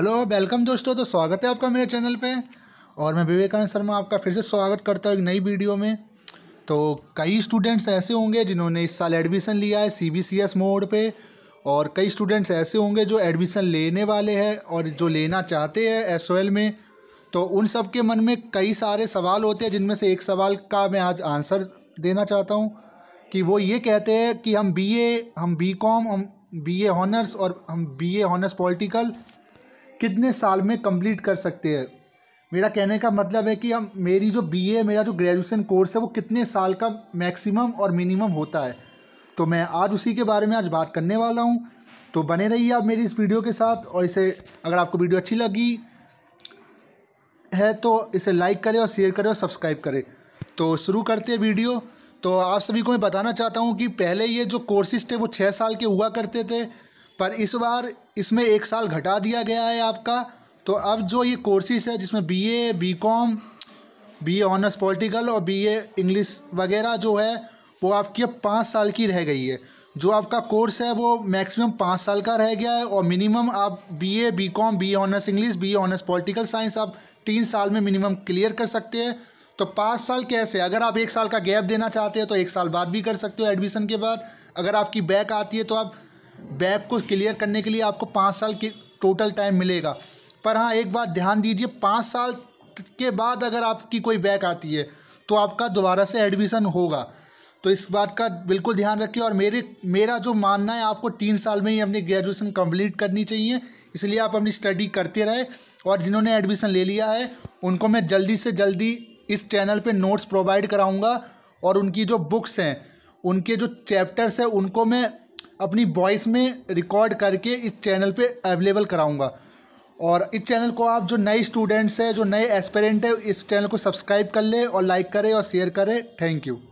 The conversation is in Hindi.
हेलो वेलकम दोस्तों तो स्वागत है आपका मेरे चैनल पे और मैं विवेकानंद शर्मा आपका फिर से स्वागत करता हूँ एक नई वीडियो में तो कई स्टूडेंट्स ऐसे होंगे जिन्होंने इस साल एडमिशन लिया है C B C S mode पर और कई स्टूडेंट्स ऐसे होंगे जो एडमिशन लेने वाले हैं और जो लेना चाहते हैं एस ओ एल में तो उन सब के मन में कई सारे सवाल होते हैं जिनमें से एक सवाल का मैं आज आंसर देना चाहता हूँ कि वो ये कहते हैं कि हम बी ए हम बी कॉम हम बी एनर्स और हम बी एनर्स पॉलिटिकल कितने साल में कंप्लीट कर सकते हैं मेरा कहने का मतलब है कि हम मेरी जो बी ए मेरा जो ग्रेजुएसन कोर्स है वो कितने साल का मैक्सिमम और मिनिमम होता है तो मैं आज उसी के बारे में आज बात करने वाला हूँ तो बने रहिए आप मेरी इस वीडियो के साथ और इसे अगर आपको वीडियो अच्छी लगी है तो इसे लाइक करें और शेयर करें और सब्सक्राइब करें तो शुरू करते हैं वीडियो तो आप सभी को मैं बताना चाहता हूँ कि पहले ये जो कोर्सेज थे वो छः साल के हुआ करते थे पर इस बार इसमें एक साल घटा दिया गया है आपका तो अब जो ये कोर्सेज है जिसमें B A B Com B A honours political और बी ए इंग्लिश वगैरह जो है वो आपकी अब पाँच साल की रह गई है जो आपका कोर्स है वो मैक्सिमम पाँच साल का रह गया है और मिनिमम आप B A B Com B honours English B honours political science आप तीन साल में मिनिमम क्लियर कर सकते हैं तो पाँच साल कैसे अगर आप एक साल का गैप देना चाहते हैं तो एक साल बाद भी कर सकते हो एडमिशन के बाद अगर आपकी बैक आती है तो आप बैक को क्लियर करने के लिए आपको पाँच साल की टोटल टाइम मिलेगा पर हाँ एक बात ध्यान दीजिए पाँच साल के बाद अगर आपकी कोई बैक आती है तो आपका दोबारा से एडमिशन होगा तो इस बात का बिल्कुल ध्यान रखिए और मेरे मेरा जो मानना है आपको तीन साल में ही अपनी ग्रेजुएशन कंप्लीट करनी चाहिए इसलिए आप अपनी स्टडी करते रहे और जिन्होंने एडमिशन ले लिया है उनको मैं जल्दी से जल्दी इस चैनल पे नोट्स प्रोवाइड कराऊंगा और उनकी जो बुक्स हैं उनके जो चैप्टर्स हैं उनको मैं अपनी वॉइस में रिकॉर्ड करके इस चैनल पे अवेलेबल कराऊंगा और इस चैनल को आप जो नए स्टूडेंट्स हैं जो नए एस्पेरेंट हैं इस चैनल को सब्सक्राइब कर लें और लाइक करें और शेयर करें थैंक यू